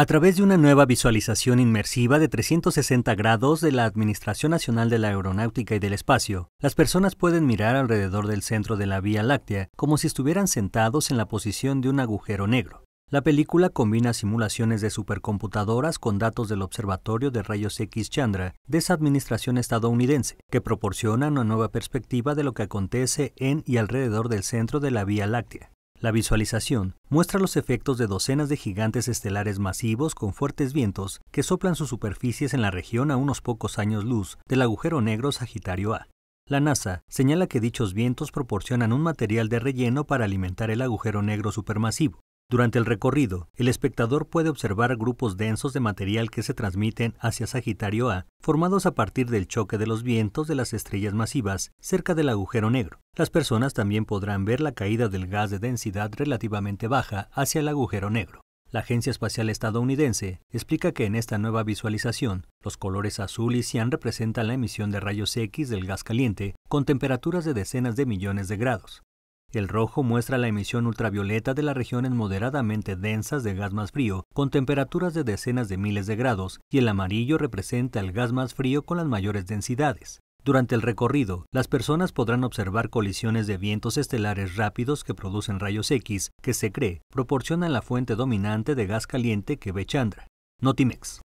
A través de una nueva visualización inmersiva de 360 grados de la Administración Nacional de la Aeronáutica y del Espacio, las personas pueden mirar alrededor del centro de la Vía Láctea como si estuvieran sentados en la posición de un agujero negro. La película combina simulaciones de supercomputadoras con datos del Observatorio de Rayos X Chandra de esa administración estadounidense, que proporcionan una nueva perspectiva de lo que acontece en y alrededor del centro de la Vía Láctea. La visualización muestra los efectos de docenas de gigantes estelares masivos con fuertes vientos que soplan sus superficies en la región a unos pocos años luz del agujero negro Sagitario A. La NASA señala que dichos vientos proporcionan un material de relleno para alimentar el agujero negro supermasivo. Durante el recorrido, el espectador puede observar grupos densos de material que se transmiten hacia Sagitario A, formados a partir del choque de los vientos de las estrellas masivas cerca del agujero negro. Las personas también podrán ver la caída del gas de densidad relativamente baja hacia el agujero negro. La Agencia Espacial Estadounidense explica que en esta nueva visualización, los colores azul y cian representan la emisión de rayos X del gas caliente con temperaturas de decenas de millones de grados. El rojo muestra la emisión ultravioleta de las regiones moderadamente densas de gas más frío, con temperaturas de decenas de miles de grados, y el amarillo representa el gas más frío con las mayores densidades. Durante el recorrido, las personas podrán observar colisiones de vientos estelares rápidos que producen rayos X, que se cree proporcionan la fuente dominante de gas caliente que ve Chandra. Notimex.